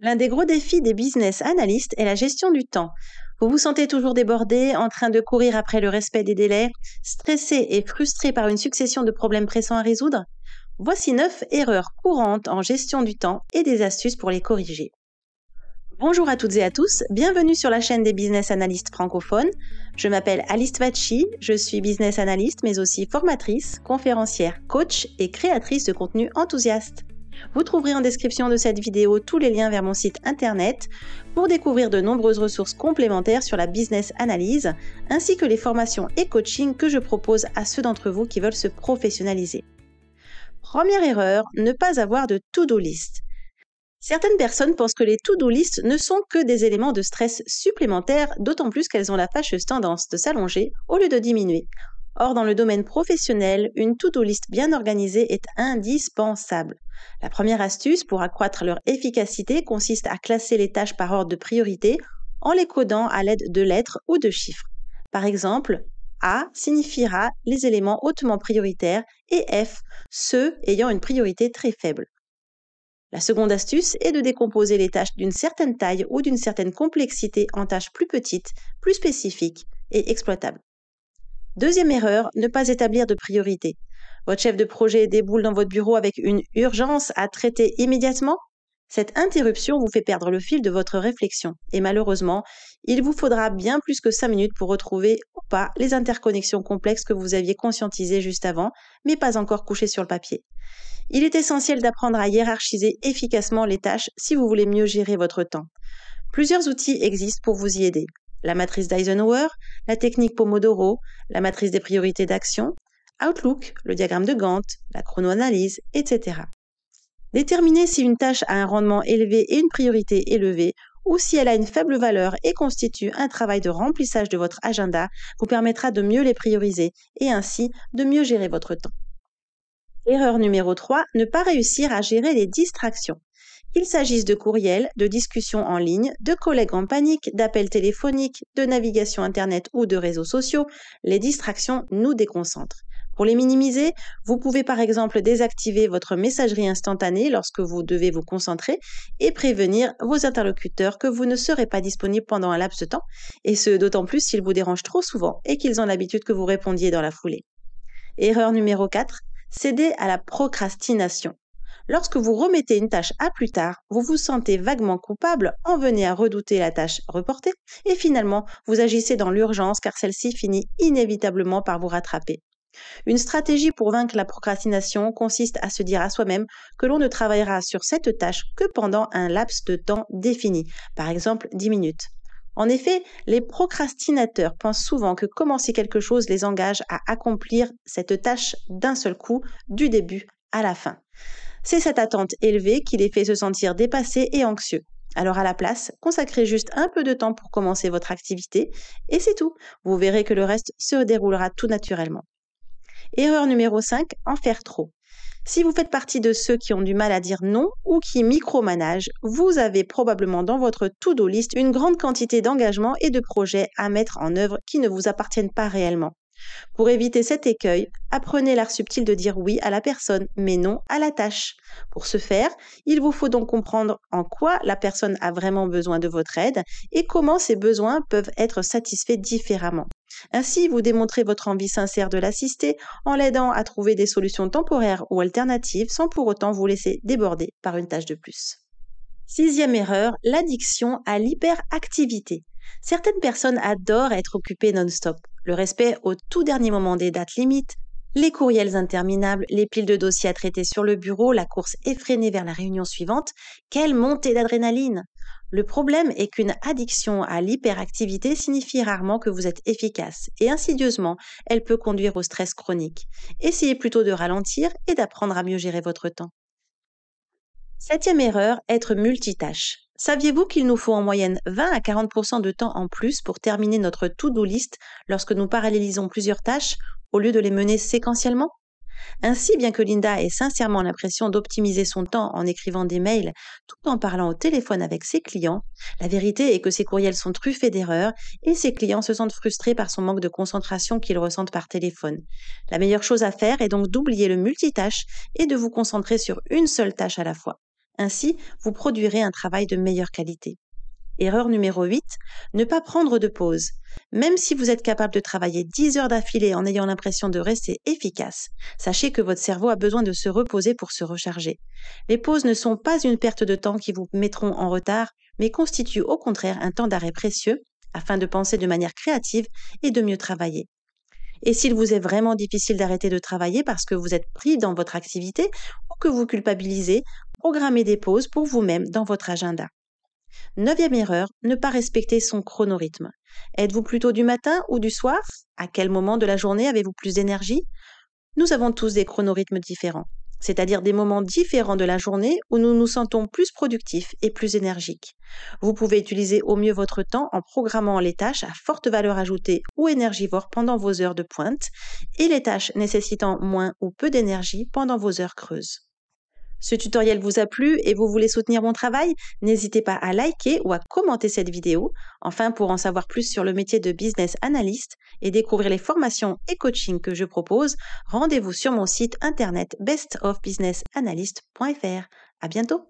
L'un des gros défis des business analystes est la gestion du temps. Vous vous sentez toujours débordé, en train de courir après le respect des délais, stressé et frustré par une succession de problèmes pressants à résoudre Voici 9 erreurs courantes en gestion du temps et des astuces pour les corriger. Bonjour à toutes et à tous, bienvenue sur la chaîne des business analystes francophones. Je m'appelle Alice Vatchi, je suis business analyste mais aussi formatrice, conférencière, coach et créatrice de contenu enthousiaste. Vous trouverez en description de cette vidéo tous les liens vers mon site internet pour découvrir de nombreuses ressources complémentaires sur la business analyse, ainsi que les formations et coachings que je propose à ceux d'entre vous qui veulent se professionnaliser. Première erreur, ne pas avoir de to-do list. Certaines personnes pensent que les to-do list ne sont que des éléments de stress supplémentaires, d'autant plus qu'elles ont la fâcheuse tendance de s'allonger au lieu de diminuer. Or, dans le domaine professionnel, une to-do list bien organisée est indispensable. La première astuce pour accroître leur efficacité consiste à classer les tâches par ordre de priorité en les codant à l'aide de lettres ou de chiffres. Par exemple, A signifiera les éléments hautement prioritaires et F ceux ayant une priorité très faible. La seconde astuce est de décomposer les tâches d'une certaine taille ou d'une certaine complexité en tâches plus petites, plus spécifiques et exploitables. Deuxième erreur, ne pas établir de priorité. Votre chef de projet déboule dans votre bureau avec une urgence à traiter immédiatement cette interruption vous fait perdre le fil de votre réflexion et malheureusement, il vous faudra bien plus que 5 minutes pour retrouver ou pas les interconnexions complexes que vous aviez conscientisées juste avant, mais pas encore couchées sur le papier. Il est essentiel d'apprendre à hiérarchiser efficacement les tâches si vous voulez mieux gérer votre temps. Plusieurs outils existent pour vous y aider la matrice d'Eisenhower, la technique Pomodoro, la matrice des priorités d'action, Outlook, le diagramme de Gantt, la chronoanalyse, etc. Déterminer si une tâche a un rendement élevé et une priorité élevée ou si elle a une faible valeur et constitue un travail de remplissage de votre agenda vous permettra de mieux les prioriser et ainsi de mieux gérer votre temps. Erreur numéro 3, ne pas réussir à gérer les distractions. Il s'agisse de courriels, de discussions en ligne, de collègues en panique, d'appels téléphoniques, de navigation Internet ou de réseaux sociaux, les distractions nous déconcentrent. Pour les minimiser, vous pouvez par exemple désactiver votre messagerie instantanée lorsque vous devez vous concentrer et prévenir vos interlocuteurs que vous ne serez pas disponible pendant un laps de temps, et ce d'autant plus s'ils vous dérangent trop souvent et qu'ils ont l'habitude que vous répondiez dans la foulée. Erreur numéro 4, céder à la procrastination. Lorsque vous remettez une tâche à plus tard, vous vous sentez vaguement coupable, en venez à redouter la tâche reportée, et finalement, vous agissez dans l'urgence car celle-ci finit inévitablement par vous rattraper. Une stratégie pour vaincre la procrastination consiste à se dire à soi-même que l'on ne travaillera sur cette tâche que pendant un laps de temps défini, par exemple 10 minutes. En effet, les procrastinateurs pensent souvent que commencer quelque chose les engage à accomplir cette tâche d'un seul coup, du début à la fin. C'est cette attente élevée qui les fait se sentir dépassés et anxieux. Alors à la place, consacrez juste un peu de temps pour commencer votre activité et c'est tout. Vous verrez que le reste se déroulera tout naturellement. Erreur numéro 5, en faire trop. Si vous faites partie de ceux qui ont du mal à dire non ou qui micromanagent, vous avez probablement dans votre to-do list une grande quantité d'engagements et de projets à mettre en œuvre qui ne vous appartiennent pas réellement. Pour éviter cet écueil, apprenez l'art subtil de dire oui à la personne, mais non à la tâche. Pour ce faire, il vous faut donc comprendre en quoi la personne a vraiment besoin de votre aide et comment ses besoins peuvent être satisfaits différemment. Ainsi, vous démontrez votre envie sincère de l'assister en l'aidant à trouver des solutions temporaires ou alternatives sans pour autant vous laisser déborder par une tâche de plus. Sixième erreur, l'addiction à l'hyperactivité. Certaines personnes adorent être occupées non-stop. Le respect au tout dernier moment des dates limites, les courriels interminables, les piles de dossiers à traiter sur le bureau, la course effrénée vers la réunion suivante, quelle montée d'adrénaline Le problème est qu'une addiction à l'hyperactivité signifie rarement que vous êtes efficace et insidieusement, elle peut conduire au stress chronique. Essayez plutôt de ralentir et d'apprendre à mieux gérer votre temps. Septième erreur, être multitâche. Saviez-vous qu'il nous faut en moyenne 20 à 40% de temps en plus pour terminer notre to-do list lorsque nous parallélisons plusieurs tâches au lieu de les mener séquentiellement Ainsi, bien que Linda ait sincèrement l'impression d'optimiser son temps en écrivant des mails tout en parlant au téléphone avec ses clients, la vérité est que ses courriels sont truffés d'erreurs et ses clients se sentent frustrés par son manque de concentration qu'ils ressentent par téléphone. La meilleure chose à faire est donc d'oublier le multitâche et de vous concentrer sur une seule tâche à la fois. Ainsi, vous produirez un travail de meilleure qualité. Erreur numéro 8, ne pas prendre de pause. Même si vous êtes capable de travailler 10 heures d'affilée en ayant l'impression de rester efficace, sachez que votre cerveau a besoin de se reposer pour se recharger. Les pauses ne sont pas une perte de temps qui vous mettront en retard, mais constituent au contraire un temps d'arrêt précieux afin de penser de manière créative et de mieux travailler. Et s'il vous est vraiment difficile d'arrêter de travailler parce que vous êtes pris dans votre activité ou que vous culpabilisez programmez des pauses pour vous-même dans votre agenda. Neuvième erreur, ne pas respecter son chronorythme. Êtes-vous plutôt du matin ou du soir À quel moment de la journée avez-vous plus d'énergie Nous avons tous des chronorythmes différents, c'est-à-dire des moments différents de la journée où nous nous sentons plus productifs et plus énergiques. Vous pouvez utiliser au mieux votre temps en programmant les tâches à forte valeur ajoutée ou énergivore pendant vos heures de pointe et les tâches nécessitant moins ou peu d'énergie pendant vos heures creuses. Ce tutoriel vous a plu et vous voulez soutenir mon travail N'hésitez pas à liker ou à commenter cette vidéo. Enfin, pour en savoir plus sur le métier de business analyst et découvrir les formations et coachings que je propose, rendez-vous sur mon site internet bestofbusinessanalyst.fr. À bientôt!